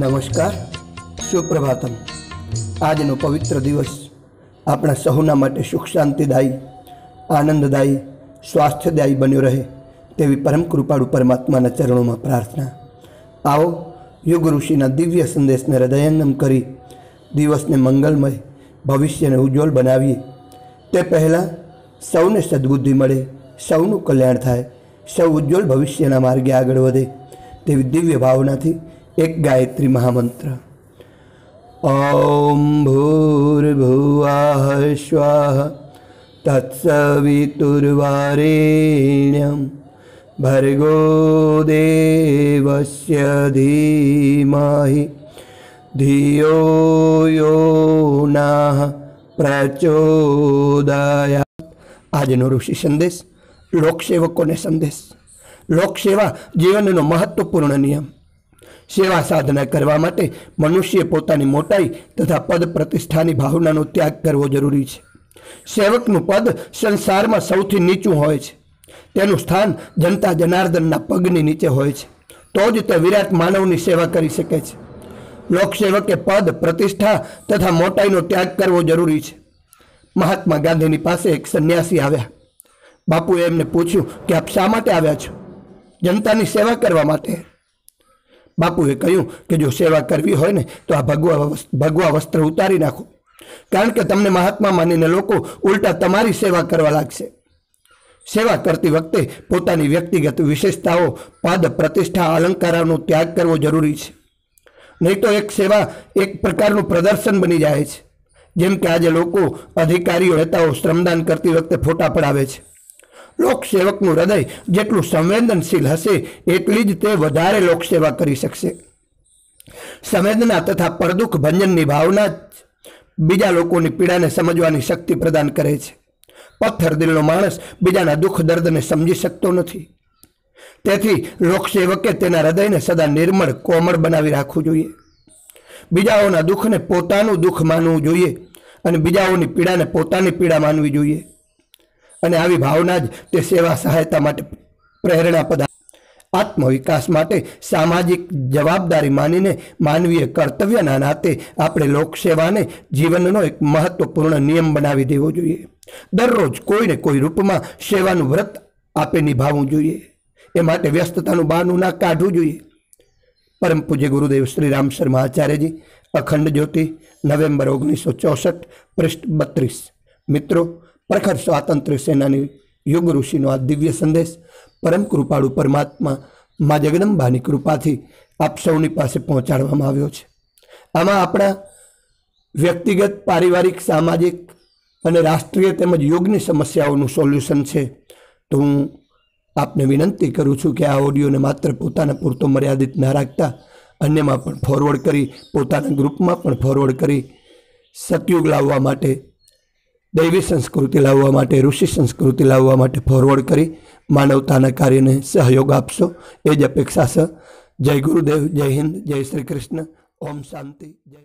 નમસ્કાર સુપ્રભાતમ આજનો પવિત્ર દિવસ આપણા સહુના માટે સુખ શાંતિદાયી આનંદદાયી સ્વાસ્થ્યદાયી બન્યો રહે તેવી પરમ કૃપાળુ પરમાત્માના ચરણોમાં પ્રાર્થના આવો યુગ ઋષિના દિવ્ય સંદેશને હૃદયંગમ કરી દિવસને મંગલમય ભવિષ્યને ઉજ્જવલ બનાવીએ તે પહેલાં સૌને સદબુદ્ધિ મળે સૌનું કલ્યાણ થાય સૌ ઉજ્જવલ ભવિષ્યના માર્ગે આગળ વધે તેવી દિવ્ય ભાવનાથી એક ગાયત્રી મહામંત્ર ઓમ ભૂર્ભુવાહ શ્વાહ તત્સવિતુર્વારેણ્યમ ભર્ગો દેવસ્ય ધીમાહિ ધિયો યો ના પ્રચોદયા આજનો ઋષિ સંદેશ લોકસેવકોને સંદેશ લોકસેવા જીવનનો મહત્વપૂર્ણ નિયમ સેવા સાધના કરવા માટે મનુષ્ય પોતાની મોટાઈ તથા પદ પ્રતિષ્ઠાની ભાવનાનો ત્યાગ કરવો જરૂરી છે સેવકનું પદ સંસારમાં સૌથી નીચું હોય છે તેનું સ્થાન જનતા જનાર્દનના પગની નીચે હોય છે તો જ તે વિરાટ માનવની સેવા કરી શકે છે લોકસેવકે પદ પ્રતિષ્ઠા તથા મોટાઈનો ત્યાગ કરવો જરૂરી છે મહાત્મા ગાંધીની પાસે એક સંન્યાસી આવ્યા બાપુએ એમને પૂછ્યું કે આપ શા માટે આવ્યા છો જનતાની સેવા કરવા માટે બાપુએ કહ્યું કે જો સેવા કરવી હોય ને તો આ ભગવા ભગવા વસ્ત્ર ઉતારી નાખો કારણ કે તમને મહાત્મા માનીને લોકો ઉલટા તમારી સેવા કરવા લાગશે સેવા કરતી વખતે પોતાની વ્યક્તિગત વિશેષતાઓ પાદ પ્રતિષ્ઠા અલંકારોનો ત્યાગ કરવો જરૂરી છે નહીં તો એક સેવા એક પ્રકારનું પ્રદર્શન બની જાય છે જેમ કે આજે લોકો અધિકારીઓ નેતાઓ શ્રમદાન કરતી વખતે ફોટા પડાવે છે લોકસેવકનું હૃદય જેટલું સંવેદનશીલ હશે એટલી જ તે વધારે લોકસેવા કરી શકશે સંવેદના તથા પરદુખ ભંજનની ભાવના જ બીજા લોકોની પીડાને સમજવાની શક્તિ પ્રદાન કરે છે પથ્થર દિલનો માણસ બીજાના દુઃખ દર્દને સમજી શકતો નથી તેથી લોકસેવકે તેના હૃદયને સદા નિર્મળ કોમળ બનાવી રાખવું જોઈએ બીજાઓના દુઃખને પોતાનું દુઃખ માનવું જોઈએ અને બીજાઓની પીડાને પોતાની પીડા માનવી જોઈએ અને આવી ભાવના જ તે સેવા સહાયતા માટે પ્રેરણા પદા આત્મવિકાસ માટે સામાજિક જવાબદારી માનીને માનવીય કર્તવ્યના નાતે આપણે લોકસેવાને જીવનનો એક મહત્વપૂર્ણ નિયમ બનાવી દેવો જોઈએ દરરોજ કોઈને કોઈ રૂપમાં સેવાનું વ્રત આપે નિભાવવું જોઈએ એ માટે વ્યસ્તતાનું બહાનું ના કાઢવું જોઈએ પરમ પૂજ્ય ગુરુદેવ શ્રી રામ શર્મા આચાર્યજી અખંડ જ્યોતિ નવેમ્બર ઓગણીસો ચોસઠ પૃષ્ઠ બત્રીસ મિત્રો પ્રખર સ્વાતંત્ર્ય સેનાની યોગ ઋષિનો આ દિવ્ય સંદેશ પરમ કૃપાળુ પરમાત્મા મા જગદંબાની કૃપાથી આપ સૌની પાસે પહોંચાડવામાં આવ્યો છે આમાં આપણા વ્યક્તિગત પારિવારિક સામાજિક અને રાષ્ટ્રીય તેમજ યોગની સમસ્યાઓનું સોલ્યુશન છે તો હું આપને વિનંતી કરું છું કે આ ઓડિયોને માત્ર પોતાના પૂરતો મર્યાદિત ના રાખતા અન્યમાં પણ ફોરવર્ડ કરી પોતાના ગ્રુપમાં પણ ફોરવર્ડ કરી સતયુગ લાવવા માટે દૈવી સંસ્કૃતિ લાવવા માટે ઋષિ સંસ્કૃતિ લાવવા માટે ફોરવર્ડ કરી માનવતાના કાર્યને સહયોગ આપશો એ જ અપેક્ષા છે જય ગુરુદેવ જય હિન્દ જય શ્રી કૃષ્ણ ઓમ શાંતિ જય